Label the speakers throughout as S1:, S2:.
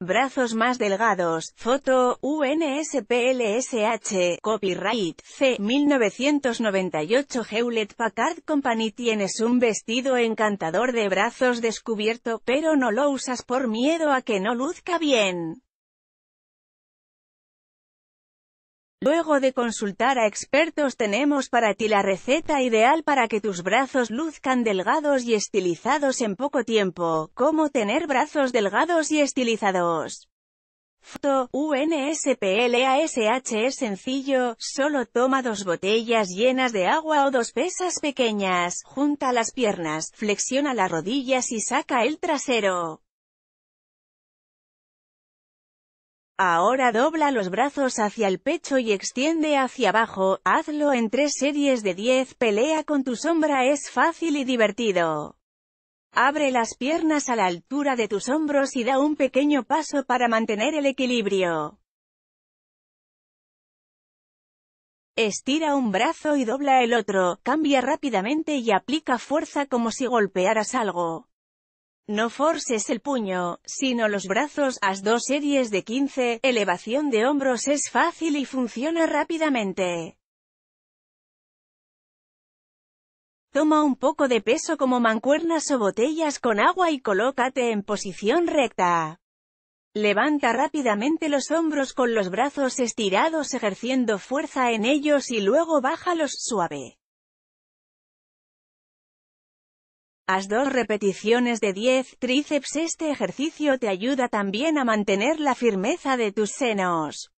S1: Brazos más delgados, foto, UNSPLSH, copyright, C. 1998 Hewlett Packard Company Tienes un vestido encantador de brazos descubierto, pero no lo usas por miedo a que no luzca bien. Luego de consultar a expertos tenemos para ti la receta ideal para que tus brazos luzcan delgados y estilizados en poco tiempo. ¿Cómo tener brazos delgados y estilizados? Foto, UNSPLASH es sencillo, solo toma dos botellas llenas de agua o dos pesas pequeñas, junta las piernas, flexiona las rodillas y saca el trasero. Ahora dobla los brazos hacia el pecho y extiende hacia abajo, hazlo en tres series de 10, pelea con tu sombra es fácil y divertido. Abre las piernas a la altura de tus hombros y da un pequeño paso para mantener el equilibrio. Estira un brazo y dobla el otro, cambia rápidamente y aplica fuerza como si golpearas algo. No forces el puño, sino los brazos. Haz dos series de 15, elevación de hombros es fácil y funciona rápidamente. Toma un poco de peso como mancuernas o botellas con agua y colócate en posición recta. Levanta rápidamente los hombros con los brazos estirados ejerciendo fuerza en ellos y luego bájalos suave. Haz dos repeticiones de 10 tríceps. Este ejercicio te ayuda también a mantener la firmeza de tus senos.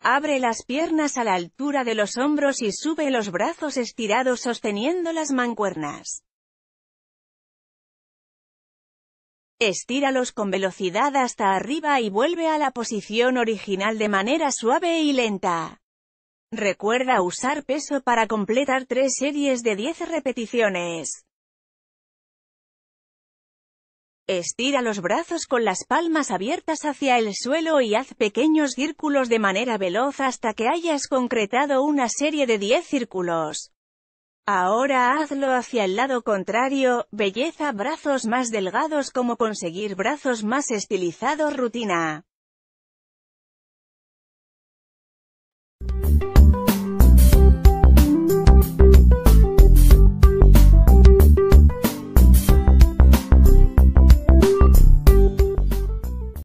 S1: Abre las piernas a la altura de los hombros y sube los brazos estirados sosteniendo las mancuernas. Estíralos con velocidad hasta arriba y vuelve a la posición original de manera suave y lenta. Recuerda usar peso para completar tres series de 10 repeticiones. Estira los brazos con las palmas abiertas hacia el suelo y haz pequeños círculos de manera veloz hasta que hayas concretado una serie de 10 círculos. Ahora hazlo hacia el lado contrario, belleza brazos más delgados como conseguir brazos más estilizados rutina.